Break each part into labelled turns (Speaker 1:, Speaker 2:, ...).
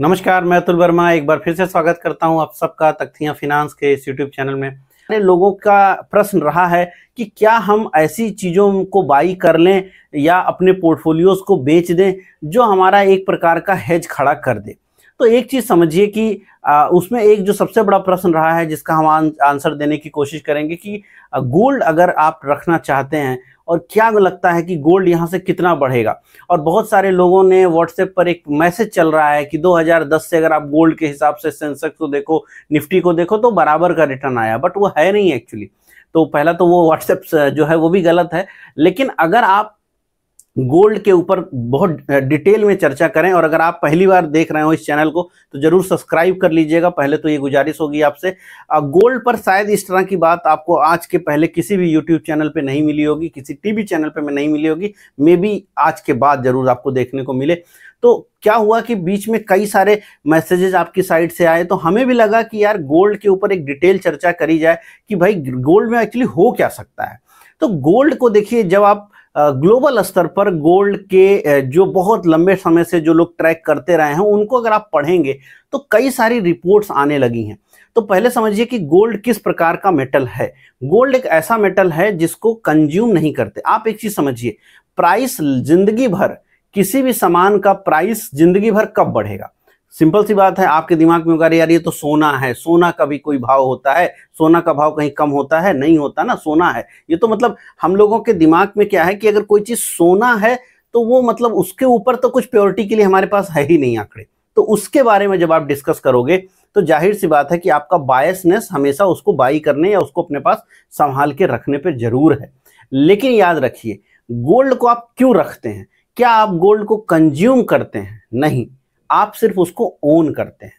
Speaker 1: नमस्कार मैं अतुल वर्मा एक बार फिर से स्वागत करता हूं आप सबका तख्तियां फिनांस के इस यूट्यूब चैनल में लोगों का प्रश्न रहा है कि क्या हम ऐसी चीज़ों को बाई कर लें या अपने पोर्टफोलियोज़ को बेच दें जो हमारा एक प्रकार का हेज खड़ा कर दे तो एक चीज़ समझिए कि आ, उसमें एक जो सबसे बड़ा प्रश्न रहा है जिसका हम आंसर देने की कोशिश करेंगे कि गोल्ड अगर आप रखना चाहते हैं और क्या लगता है कि गोल्ड यहाँ से कितना बढ़ेगा और बहुत सारे लोगों ने व्हाट्सएप पर एक मैसेज चल रहा है कि 2010 से अगर आप गोल्ड के हिसाब से सेंसेक्स को देखो निफ्टी को देखो तो बराबर का रिटर्न आया बट वो है नहीं एक्चुअली तो पहला तो वो व्हाट्सएप जो है वो भी गलत है लेकिन अगर आप गोल्ड के ऊपर बहुत डिटेल में चर्चा करें और अगर आप पहली बार देख रहे हो इस चैनल को तो जरूर सब्सक्राइब कर लीजिएगा पहले तो ये गुजारिश होगी आपसे गोल्ड पर शायद इस तरह की बात आपको आज के पहले किसी भी यूट्यूब चैनल पे नहीं मिली होगी किसी टीवी चैनल पे नहीं मिली होगी मे बी आज के बाद जरूर आपको देखने को मिले तो क्या हुआ कि बीच में कई सारे मैसेजेस आपकी साइड से आए तो हमें भी लगा कि यार गोल्ड के ऊपर एक डिटेल चर्चा करी जाए कि भाई गोल्ड में एक्चुअली हो क्या सकता है तो गोल्ड को देखिए जब आप ग्लोबल स्तर पर गोल्ड के जो बहुत लंबे समय से जो लोग ट्रैक करते रहे हैं उनको अगर आप पढ़ेंगे तो कई सारी रिपोर्ट्स आने लगी हैं तो पहले समझिए कि गोल्ड किस प्रकार का मेटल है गोल्ड एक ऐसा मेटल है जिसको कंज्यूम नहीं करते आप एक चीज समझिए प्राइस जिंदगी भर किसी भी सामान का प्राइस जिंदगी भर कब बढ़ेगा सिंपल सी बात है आपके दिमाग में होगा यार ये तो सोना है सोना का भी कोई भाव होता है सोना का भाव कहीं कम होता है नहीं होता ना सोना है ये तो मतलब हम लोगों के दिमाग में क्या है कि अगर कोई चीज सोना है तो वो मतलब उसके ऊपर तो कुछ प्योरिटी के लिए हमारे पास है ही नहीं आंकड़े तो उसके बारे में जब आप डिस्कस करोगे तो जाहिर सी बात है कि आपका बायसनेस हमेशा उसको बाई करने या उसको अपने पास संभाल के रखने पर जरूर है लेकिन याद रखिए गोल्ड को आप क्यों रखते हैं क्या आप गोल्ड को कंज्यूम करते हैं नहीं आप सिर्फ उसको ओन करते हैं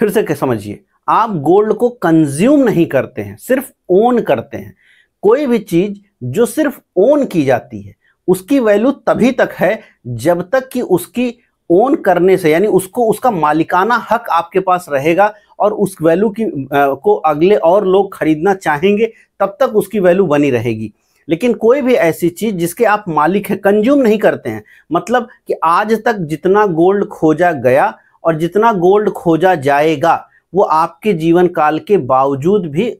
Speaker 1: फिर से समझिए आप गोल्ड को कंज्यूम नहीं करते हैं सिर्फ ओन करते हैं कोई भी चीज जो सिर्फ ओन की जाती है उसकी वैल्यू तभी तक है जब तक कि उसकी ओन करने से यानी उसको उसका मालिकाना हक आपके पास रहेगा और उस वैल्यू की आ, को अगले और लोग खरीदना चाहेंगे तब तक उसकी वैल्यू बनी रहेगी लेकिन कोई भी ऐसी चीज जिसके आप मालिक हैं कंज्यूम नहीं करते हैं मतलब कि आज तक जितना गोल्ड खोजा गया और जितना गोल्ड खोजा जाएगा वो आपके जीवन काल के बावजूद भी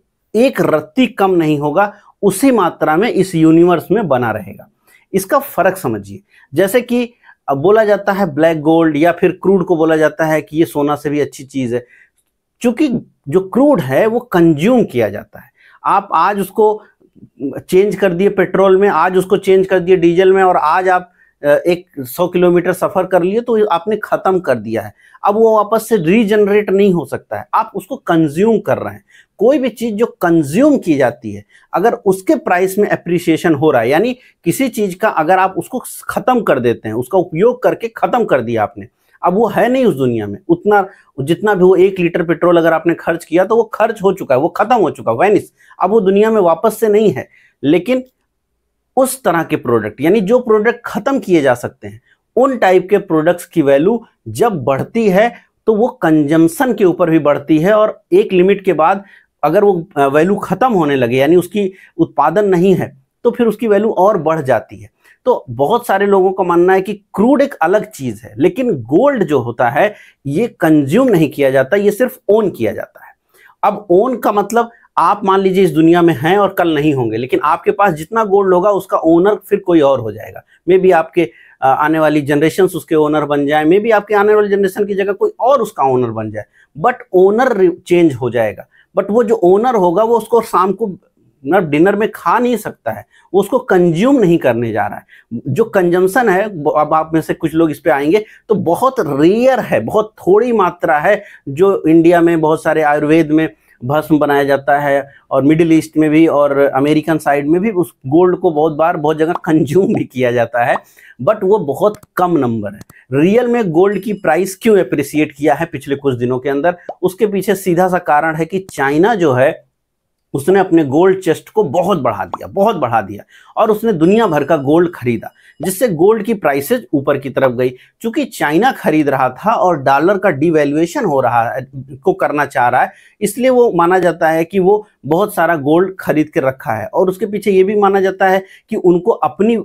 Speaker 1: एक रत्ती कम नहीं होगा उसी मात्रा में इस यूनिवर्स में बना रहेगा इसका फर्क समझिए जैसे कि बोला जाता है ब्लैक गोल्ड या फिर क्रूड को बोला जाता है कि ये सोना से भी अच्छी चीज़ है चूंकि जो क्रूड है वो कंज्यूम किया जाता है आप आज उसको चेंज कर दिए पेट्रोल में आज उसको चेंज कर दिए डीजल में और आज आप एक सौ किलोमीटर सफ़र कर लिए तो आपने ख़त्म कर दिया है अब वो वापस से रीजनरेट नहीं हो सकता है आप उसको कंज्यूम कर रहे हैं कोई भी चीज़ जो कंज्यूम की जाती है अगर उसके प्राइस में अप्रिसिएशन हो रहा है यानी किसी चीज़ का अगर आप उसको ख़त्म कर देते हैं उसका उपयोग करके ख़त्म कर दिया आपने अब वो है नहीं उस दुनिया में उतना जितना भी वो एक लीटर पेट्रोल अगर आपने खर्च किया तो वो खर्च हो चुका है वो खत्म हो चुका है वैनिस अब वो दुनिया में वापस से नहीं है लेकिन उस तरह के प्रोडक्ट यानी जो प्रोडक्ट खत्म किए जा सकते हैं उन टाइप के प्रोडक्ट्स की वैल्यू जब बढ़ती है तो वो कंजम्पशन के ऊपर भी बढ़ती है और एक लिमिट के बाद अगर वो वैल्यू खत्म होने लगे यानी उसकी उत्पादन नहीं है तो फिर उसकी वैल्यू और बढ़ जाती है तो बहुत सारे लोगों का मानना है कि क्रूड एक अलग चीज है लेकिन गोल्ड जो होता है ये कंज्यूम नहीं किया जाता ये सिर्फ ओन किया जाता है अब ओन का मतलब आप मान लीजिए इस दुनिया में हैं और कल नहीं होंगे लेकिन आपके पास जितना गोल्ड होगा उसका ओनर फिर कोई और हो जाएगा मे बी आपके आने वाली जनरेशन उसके ओनर बन जाए मे बी आपके आने वाली जनरेशन की जगह कोई और उसका ओनर बन जाए बट ओनर चेंज हो जाएगा बट वो जो ओनर होगा वो उसको शाम को मतलब डिनर में खा नहीं सकता है उसको कंज्यूम नहीं करने जा रहा है जो कंजम्पशन है अब आप में से कुछ लोग इस पे आएंगे तो बहुत रेयर है बहुत थोड़ी मात्रा है जो इंडिया में बहुत सारे आयुर्वेद में भस्म बनाया जाता है और मिडिल ईस्ट में भी और अमेरिकन साइड में भी उस गोल्ड को बहुत बार बहुत जगह कंज्यूम भी किया जाता है बट वो बहुत कम नंबर है रियल में गोल्ड की प्राइस क्यों अप्रिसिएट किया है पिछले कुछ दिनों के अंदर उसके पीछे सीधा सा कारण है कि चाइना जो है उसने अपने गोल्ड चेस्ट को बहुत बढ़ा दिया बहुत बढ़ा दिया और उसने दुनिया भर का गोल्ड खरीदा जिससे गोल्ड की प्राइसेज ऊपर की तरफ गई क्योंकि चाइना खरीद रहा था और डॉलर का डिवेल्युएशन हो रहा है को करना चाह रहा है इसलिए वो माना जाता है कि वो बहुत सारा गोल्ड खरीद के रखा है और उसके पीछे ये भी माना जाता है कि उनको अपनी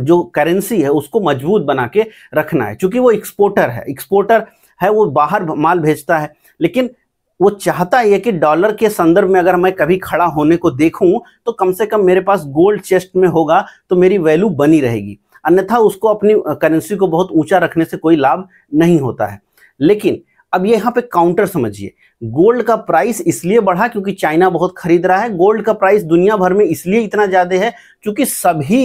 Speaker 1: जो करेंसी है उसको मजबूत बना के रखना है चूंकि वो एक्सपोर्टर है एक्सपोर्टर है वो बाहर माल भेजता है लेकिन वो चाहता है कि डॉलर के संदर्भ में अगर मैं कभी खड़ा होने को देखूं तो कम से कम मेरे पास गोल्ड चेस्ट में होगा तो मेरी वैल्यू बनी रहेगी अन्यथा उसको अपनी करेंसी को बहुत ऊंचा रखने से कोई लाभ नहीं होता है लेकिन अब ये यहाँ पे काउंटर समझिए गोल्ड का प्राइस इसलिए बढ़ा क्योंकि चाइना बहुत खरीद रहा है गोल्ड का प्राइस दुनिया भर में इसलिए इतना ज़्यादा है क्योंकि सभी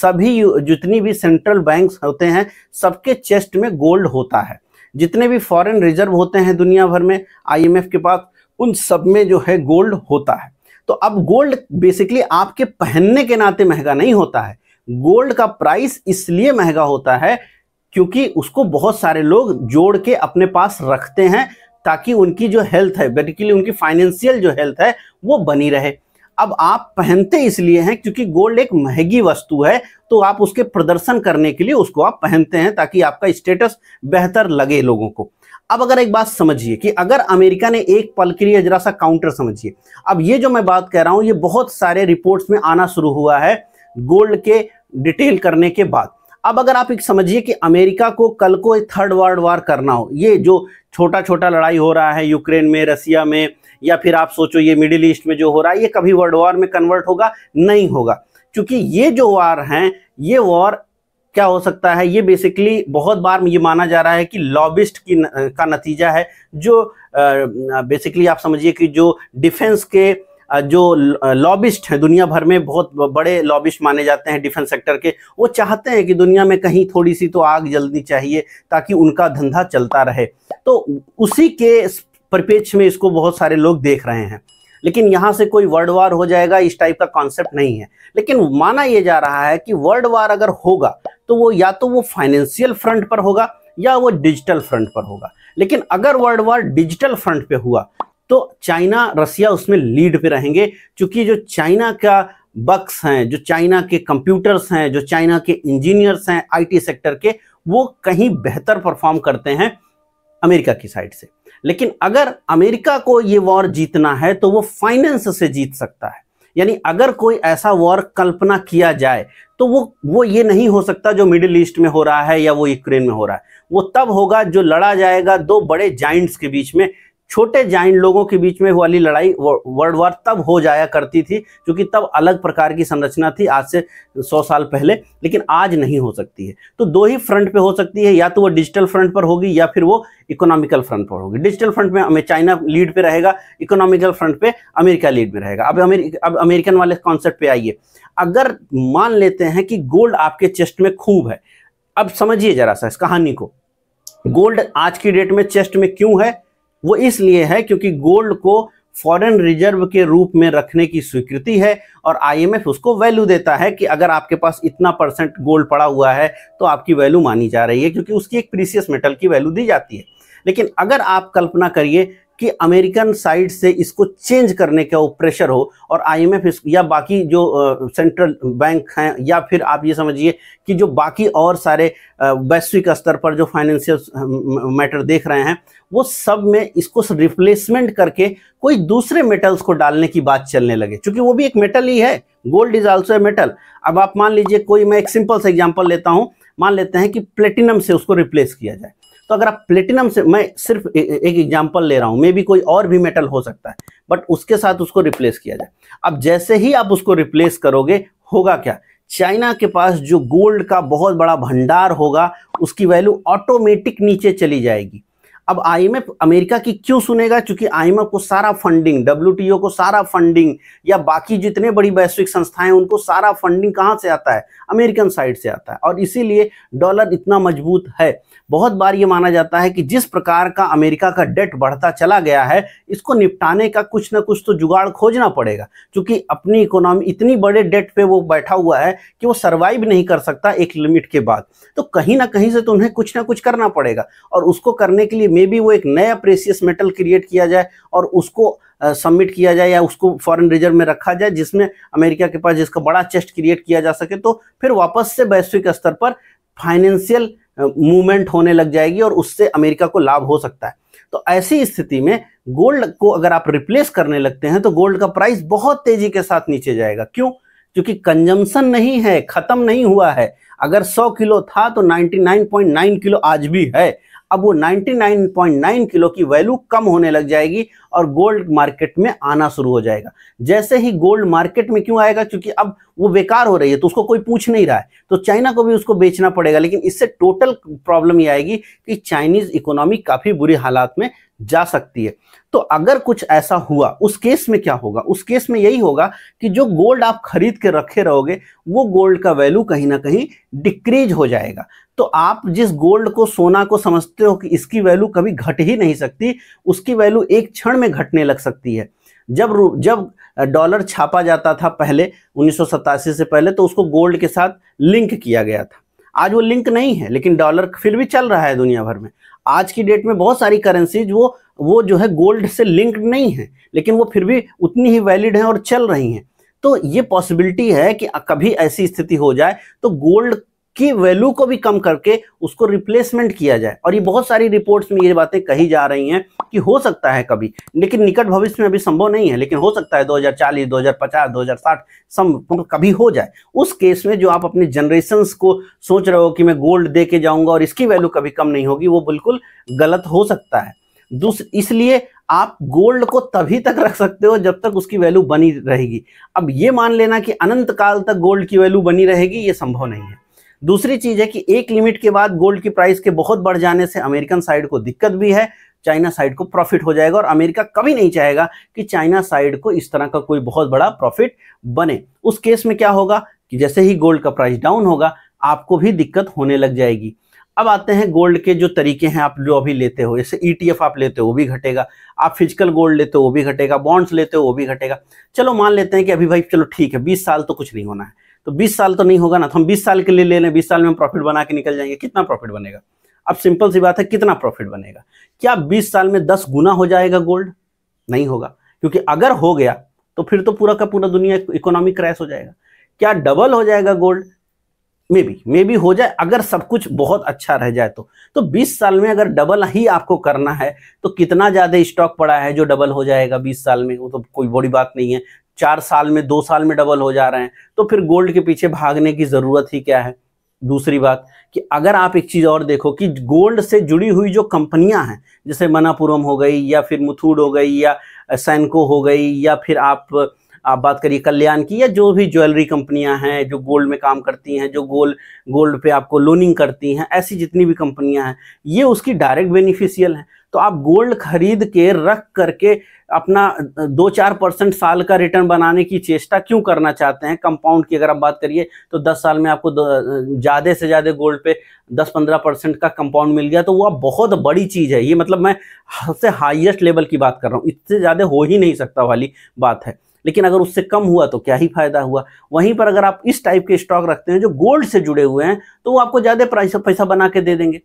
Speaker 1: सभी जितनी भी सेंट्रल बैंक्स होते हैं सबके चेस्ट में गोल्ड होता है जितने भी फॉरेन रिजर्व होते हैं दुनिया भर में आईएमएफ के पास उन सब में जो है गोल्ड होता है तो अब गोल्ड बेसिकली आपके पहनने के नाते महंगा नहीं होता है गोल्ड का प्राइस इसलिए महंगा होता है क्योंकि उसको बहुत सारे लोग जोड़ के अपने पास रखते हैं ताकि उनकी जो हेल्थ है बेटिकली उनकी फाइनेंशियल जो हेल्थ है वो बनी रहे अब आप पहनते इसलिए हैं क्योंकि गोल्ड एक महंगी वस्तु है तो आप उसके प्रदर्शन करने के लिए उसको आप पहनते हैं ताकि आपका स्टेटस बेहतर लगे लोगों को अब अगर एक बात समझिए कि अगर अमेरिका ने एक पल के लिए जरा सा काउंटर समझिए अब ये जो मैं बात कह रहा हूं ये बहुत सारे रिपोर्ट्स में आना शुरू हुआ है गोल्ड के डिटेल करने के बाद अब अगर आप एक समझिए कि अमेरिका को कल को थर्ड वर्ल्ड वार करना हो ये जो छोटा छोटा लड़ाई हो रहा है यूक्रेन में रसिया में या फिर आप सोचो ये मिडिल ईस्ट में जो हो रहा है ये कभी वर्ल्ड वॉर में कन्वर्ट होगा नहीं होगा क्योंकि ये जो वार हैं ये वॉर क्या हो सकता है ये बेसिकली बहुत बार ये माना जा रहा है कि लॉबिस्ट की न, का नतीजा है जो आ, बेसिकली आप समझिए कि जो डिफेंस के जो लॉबिस्ट हैं दुनिया भर में बहुत बड़े लॉबिस्ट माने जाते हैं डिफेंस सेक्टर के वो चाहते हैं कि दुनिया में कहीं थोड़ी सी तो आग जल्दी चाहिए ताकि उनका धंधा चलता रहे तो उसी के परिपेक्ष में इसको बहुत सारे लोग देख रहे हैं लेकिन यहाँ से कोई वर्ल्ड वार हो जाएगा इस टाइप का कॉन्सेप्ट नहीं है लेकिन माना यह जा रहा है कि वर्ल्ड वार अगर होगा तो वो या तो वो फाइनेंशियल फ्रंट पर होगा या वो डिजिटल फ्रंट पर होगा लेकिन अगर वर्ल्ड वार डिजिटल फ्रंट पे हुआ तो चाइना रसिया उसमें लीड पे रहेंगे क्योंकि जो चाइना का बक्स हैं जो चाइना के कंप्यूटर्स हैं जो चाइना के इंजीनियर्स हैं आईटी सेक्टर के वो कहीं बेहतर परफॉर्म करते हैं अमेरिका की साइड से लेकिन अगर अमेरिका को ये वॉर जीतना है तो वो फाइनेंस से जीत सकता है यानी अगर कोई ऐसा वॉर कल्पना किया जाए तो वो वो ये नहीं हो सकता जो मिडिल ईस्ट में हो रहा है या वो यूक्रेन में हो रहा है वो तब होगा जो लड़ा जाएगा दो बड़े जाइंट्स के बीच में छोटे जाइन लोगों के बीच में वाली लड़ाई वर्ल्ड वार तब हो जाया करती थी क्योंकि तब अलग प्रकार की संरचना थी आज से सौ साल पहले लेकिन आज नहीं हो सकती है तो दो ही फ्रंट पे हो सकती है या तो वो डिजिटल फ्रंट पर होगी या फिर वो इकोनॉमिकल फ्रंट पर होगी डिजिटल फ्रंट में हमें चाइना लीड पे रहेगा इकोनॉमिकल फ्रंट पे अमेरिका लीड में रहेगा अब अमेरिक, अब अमेरिकन वाले कॉन्सेप्ट पे आइए अगर मान लेते हैं कि गोल्ड आपके चेस्ट में खूब है अब समझिए जरा सा इस कहानी को गोल्ड आज की डेट में चेस्ट में क्यों है वो इसलिए है क्योंकि गोल्ड को फॉरेन रिजर्व के रूप में रखने की स्वीकृति है और आईएमएफ उसको वैल्यू देता है कि अगर आपके पास इतना परसेंट गोल्ड पड़ा हुआ है तो आपकी वैल्यू मानी जा रही है क्योंकि उसकी एक प्रीसियस मेटल की वैल्यू दी जाती है लेकिन अगर आप कल्पना करिए कि अमेरिकन साइड से इसको चेंज करने का वो प्रेशर हो और आईएमएफ या बाकी जो सेंट्रल बैंक हैं या फिर आप ये समझिए कि जो बाकी और सारे वैश्विक स्तर पर जो फाइनेंशियल मैटर देख रहे हैं वो सब में इसको रिप्लेसमेंट करके कोई दूसरे मेटल्स को डालने की बात चलने लगे क्योंकि वो भी एक मेटल ही है gold is also a metal अब आप मान लीजिए कोई मैं एक सिंपल सा एग्जाम्पल लेता हूँ मान लेते हैं कि प्लेटिनम से उसको रिप्लेस किया जाए तो अगर आप प्लेटिनम से मैं सिर्फ ए, एक एग्जाम्पल ले रहा हूँ मे भी कोई और भी मेटल हो सकता है बट उसके साथ उसको रिप्लेस किया जाए अब जैसे ही आप उसको रिप्लेस करोगे होगा क्या चाइना के पास जो गोल्ड का बहुत बड़ा भंडार होगा उसकी वैल्यू ऑटोमेटिक नीचे चली जाएगी अब आईएमएफ अमेरिका की क्यों सुनेगा क्योंकि आईएमएफ को सारा फंडिंग डब्ल्यू को सारा फंडिंग या बाकी जितने बड़ी वैश्विक संस्थाएं उनको सारा फंडिंग कहाँ से आता है अमेरिकन साइड से आता है और इसीलिए डॉलर इतना मजबूत है बहुत बार ये माना जाता है कि जिस प्रकार का अमेरिका का डेट बढ़ता चला गया है इसको निपटाने का कुछ ना कुछ तो जुगाड़ खोजना पड़ेगा क्योंकि अपनी इकोनॉमी इतनी बड़े डेट पे वो बैठा हुआ है कि वो सर्वाइव नहीं कर सकता एक लिमिट के बाद तो कहीं ना कहीं से तो उन्हें कुछ ना कुछ करना पड़ेगा और उसको करने के लिए मे बी वो एक नया प्रेसियस मेटल क्रिएट किया जाए और उसको सबमिट किया जाए या उसको फॉरेन रिजर्व में रखा जाए जिसमें अमेरिका के पास जिसका बड़ा चेस्ट क्रिएट किया जा सके तो फिर वापस से वैश्विक स्तर पर फाइनेंशियल मूवमेंट होने लग जाएगी और उससे अमेरिका को लाभ हो सकता है तो ऐसी स्थिति में गोल्ड को अगर आप रिप्लेस करने लगते हैं तो गोल्ड का प्राइस बहुत तेजी के साथ नीचे जाएगा क्यों क्योंकि कंजम्पशन नहीं है खत्म नहीं हुआ है अगर 100 किलो था तो 99.9 किलो आज भी है अब वो 99.9 किलो की वैल्यू कम होने लग जाएगी और गोल्ड मार्केट में आना शुरू हो जाएगा जैसे ही गोल्ड मार्केट में क्यों आएगा क्योंकि अब वो बेकार हो रही है तो उसको कोई पूछ नहीं रहा है तो चाइना को भी उसको बेचना पड़ेगा लेकिन इससे टोटल प्रॉब्लम ये आएगी कि चाइनीज इकोनॉमी काफ़ी बुरी हालात में जा सकती है तो अगर कुछ ऐसा हुआ उस केस में क्या होगा उस केस में यही होगा कि जो गोल्ड आप खरीद के रखे रहोगे वो गोल्ड का वैल्यू कहीं ना कहीं डिक्रीज हो जाएगा तो आप जिस गोल्ड को सोना को समझते हो कि इसकी वैल्यू कभी घट ही नहीं सकती उसकी वैल्यू एक क्षण में घटने लग सकती है जब जब डॉलर छापा जाता था पहले उन्नीस से पहले तो उसको गोल्ड के साथ लिंक किया गया था आज वो लिंक नहीं है लेकिन डॉलर फिर भी चल रहा है दुनिया भर में आज की डेट में बहुत सारी करेंसीज वो वो जो है गोल्ड से लिंक्ड नहीं है लेकिन वो फिर भी उतनी ही वैलिड हैं और चल रही हैं तो ये पॉसिबिलिटी है कि कभी ऐसी स्थिति हो जाए तो गोल्ड की वैल्यू को भी कम करके उसको रिप्लेसमेंट किया जाए और ये बहुत सारी रिपोर्ट्स में ये बातें कही जा रही हैं कि हो सकता है कभी लेकिन निकट भविष्य में अभी संभव नहीं है लेकिन हो सकता है 2040, 2050, 2060 सम कभी हो जाए उस केस में जो आप अपने जनरेशन को सोच रहे हो कि मैं गोल्ड दे के जाऊंगा और इसकी वैल्यू कभी कम नहीं होगी वो बिल्कुल गलत हो सकता है इसलिए आप गोल्ड को तभी तक रख सकते हो जब तक उसकी वैल्यू बनी रहेगी अब ये मान लेना कि अनंत काल तक गोल्ड की वैल्यू बनी रहेगी ये संभव नहीं है दूसरी चीज है कि एक लिमिट के बाद गोल्ड की प्राइस के बहुत बढ़ जाने से अमेरिकन साइड को दिक्कत भी है चाइना साइड को प्रॉफिट हो जाएगा और अमेरिका कभी नहीं चाहेगा कि चाइना साइड को इस तरह का कोई बहुत बड़ा प्रॉफिट बने उस केस में क्या होगा कि जैसे ही गोल्ड का प्राइस डाउन होगा आपको भी दिक्कत होने लग जाएगी अब आते हैं गोल्ड के जो तरीके हैं आप जो अभी लेते हो जैसे ईटीएफ e आप लेते हो वो भी घटेगा आप फिजिकल गोल्ड लेते हो वो भी घटेगा बॉन्ड्स लेते हो वो भी घटेगा चलो मान लेते हैं कि अभी भाई चलो ठीक है बीस साल तो कुछ नहीं होना है तो 20 साल तो नहीं होगा ना तो हम 20 साल के लिए ले लें 20 साल में हम प्रॉफिट बना के निकल जाएंगे कितना प्रॉफिट बनेगा अब सिंपल सी बात है कितना प्रॉफिट बनेगा क्या 20 साल में 10 गुना हो जाएगा गोल्ड नहीं होगा क्योंकि अगर हो गया तो फिर तो पूरा का पूरा दुनिया इकोनॉमी क्रैश हो जाएगा क्या डबल हो जाएगा gold may be may be हो जाए अगर सब कुछ बहुत अच्छा रह जाए तो तो 20 साल में अगर डबल ही आपको करना है तो कितना ज़्यादा स्टॉक पड़ा है जो डबल हो जाएगा 20 साल में वो तो कोई बड़ी बात नहीं है चार साल में दो साल में डबल हो जा रहे हैं तो फिर गोल्ड के पीछे भागने की जरूरत ही क्या है दूसरी बात कि अगर आप एक चीज़ और देखो कि गोल्ड से जुड़ी हुई जो कंपनियां हैं जैसे मनापुरम हो गई या फिर मुथूड हो गई या सैनको हो गई या फिर आप आप बात करिए कल्याण की या जो भी ज्वेलरी कंपनियां हैं जो गोल्ड में काम करती हैं जो गोल्ड गोल्ड पे आपको लोनिंग करती हैं ऐसी जितनी भी कंपनियां हैं ये उसकी डायरेक्ट बेनिफिशियल हैं तो आप गोल्ड खरीद के रख करके अपना दो चार परसेंट साल का रिटर्न बनाने की चेष्टा क्यों करना चाहते हैं कंपाउंड की अगर आप बात करिए तो दस साल में आपको ज़्यादा से ज़्यादा गोल्ड पे दस पंद्रह परसेंट का कंपाउंड मिल गया तो वह बहुत बड़ी चीज़ है ये मतलब मैं सबसे हाइएस्ट लेवल की बात कर रहा हूँ इससे ज़्यादा हो ही नहीं सकता वाली बात है लेकिन अगर उससे कम हुआ तो क्या ही फायदा हुआ वहीं पर अगर आप इस टाइप के स्टॉक रखते हैं जो गोल्ड से जुड़े हुए हैं तो वो आपको ज़्यादा प्राइस पैसा बना के दे देंगे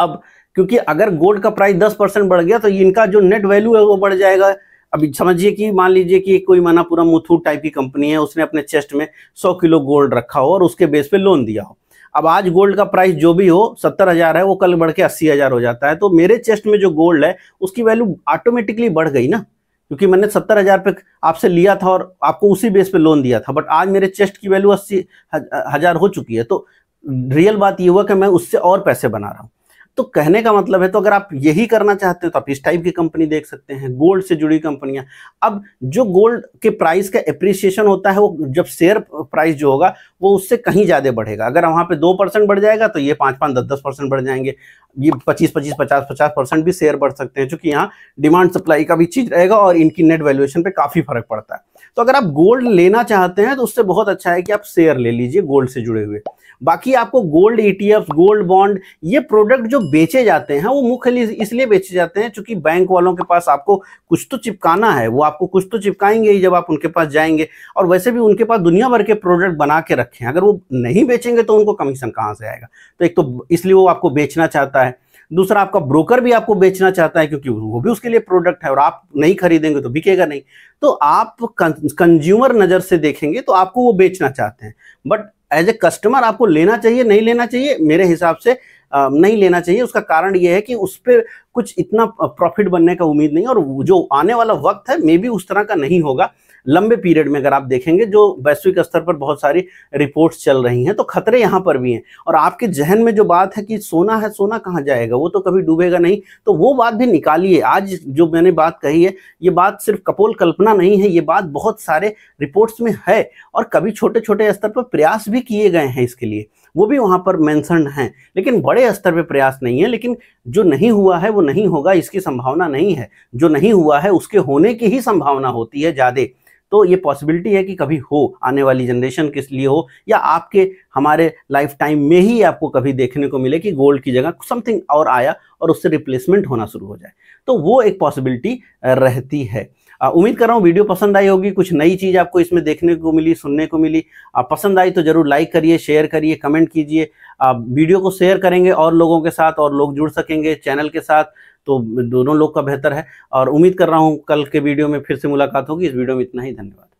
Speaker 1: अब क्योंकि अगर गोल्ड का प्राइस दस परसेंट बढ़ गया तो इनका जो नेट वैल्यू है वो बढ़ जाएगा अभी समझिए कि मान लीजिए कि कोई मनापुरा मुथूट टाइप की कंपनी है उसने अपने चेस्ट में सौ किलो गोल्ड रखा हो और उसके बेस पे लोन दिया हो अब आज गोल्ड का प्राइस जो भी हो सत्तर हज़ार है वो कल बढ़ के अस्सी हज़ार हो जाता है तो मेरे चेस्ट में जो गोल्ड है उसकी वैल्यू ऑटोमेटिकली बढ़ गई ना क्योंकि मैंने सत्तर हज़ार पे आपसे लिया था और आपको उसी बेस पे लोन दिया था बट आज मेरे चेस्ट की वैल्यू अस्सी हज़ार हो चुकी है तो रियल बात ये हुआ कि मैं उससे और पैसे बना रहा हूँ तो कहने का मतलब है तो अगर आप यही करना चाहते हैं तो आप इस टाइप की कंपनी देख सकते हैं गोल्ड से जुड़ी कंपनियां अब जो गोल्ड के प्राइस का एप्रिसिएशन होता है वो जब शेयर प्राइस जो होगा वो उससे कहीं ज़्यादा बढ़ेगा अगर वहाँ पे दो परसेंट बढ़ जाएगा तो ये पाँच पाँच दस दस परसेंट बढ़ जाएंगे ये पच्चीस पच्चीस पचास पचास परसेंट भी शेयर बढ़ सकते हैं चूँकि यहाँ डिमांड सप्लाई का भी चीज़ रहेगा और इनकी नेट वैल्यूएशन पर काफ़ी फर्क पड़ता है तो अगर आप गोल्ड लेना चाहते हैं तो उससे बहुत अच्छा है कि आप शेयर ले लीजिए गोल्ड से जुड़े हुए बाकी आपको गोल्ड ईटीएफ गोल्ड बॉन्ड ये प्रोडक्ट जो बेचे जाते हैं वो मुख्य इसलिए बेचे जाते हैं क्योंकि बैंक वालों के पास आपको कुछ तो चिपकाना है वो आपको कुछ तो चिपकाएंगे ही जब आप उनके पास जाएंगे और वैसे भी उनके पास दुनिया भर के प्रोडक्ट बना के रखे हैं अगर वो नहीं बेचेंगे तो उनको कमीशन कहाँ से आएगा तो एक तो इसलिए वो आपको बेचना चाहता है दूसरा आपका ब्रोकर भी आपको बेचना चाहता है क्योंकि वो भी उसके लिए प्रोडक्ट है और आप नहीं खरीदेंगे तो बिकेगा नहीं तो आप कंज्यूमर नज़र से देखेंगे तो आपको वो बेचना चाहते हैं बट एज ए कस्टमर आपको लेना चाहिए नहीं लेना चाहिए मेरे हिसाब से नहीं लेना चाहिए उसका कारण ये है कि उस पर कुछ इतना प्रॉफिट बनने का उम्मीद नहीं और जो आने वाला वक्त है मे बी उस तरह का नहीं होगा लंबे पीरियड में अगर आप देखेंगे जो वैश्विक स्तर पर बहुत सारी रिपोर्ट्स चल रही हैं तो खतरे यहाँ पर भी हैं और आपके जहन में जो बात है कि सोना है सोना कहाँ जाएगा वो तो कभी डूबेगा नहीं तो वो बात भी निकालिए आज जो मैंने बात कही है ये बात सिर्फ कपोल कल्पना नहीं है ये बात बहुत सारे रिपोर्ट्स में है और कभी छोटे छोटे स्तर पर प्रयास भी किए गए हैं इसके लिए वो भी वहाँ पर मैंसन हैं लेकिन बड़े स्तर पर प्रयास नहीं है लेकिन जो नहीं हुआ है वो नहीं होगा इसकी संभावना नहीं है जो नहीं हुआ है उसके होने की ही संभावना होती है ज़्यादा तो ये पॉसिबिलिटी है कि कभी हो आने वाली जनरेशन किस लिए हो या आपके हमारे लाइफ टाइम में ही आपको कभी देखने को मिले कि गोल्ड की जगह समथिंग और आया और उससे रिप्लेसमेंट होना शुरू हो जाए तो वो एक पॉसिबिलिटी रहती है उम्मीद कर रहा हूँ वीडियो पसंद आई होगी कुछ नई चीज़ आपको इसमें देखने को मिली सुनने को मिली पसंद आई तो ज़रूर लाइक करिए शेयर करिए कमेंट कीजिए वीडियो को शेयर करेंगे और लोगों के साथ और लोग जुड़ सकेंगे चैनल के साथ तो दोनों लोग का बेहतर है और उम्मीद कर रहा हूँ कल के वीडियो में फिर से मुलाकात होगी इस वीडियो में इतना ही धन्यवाद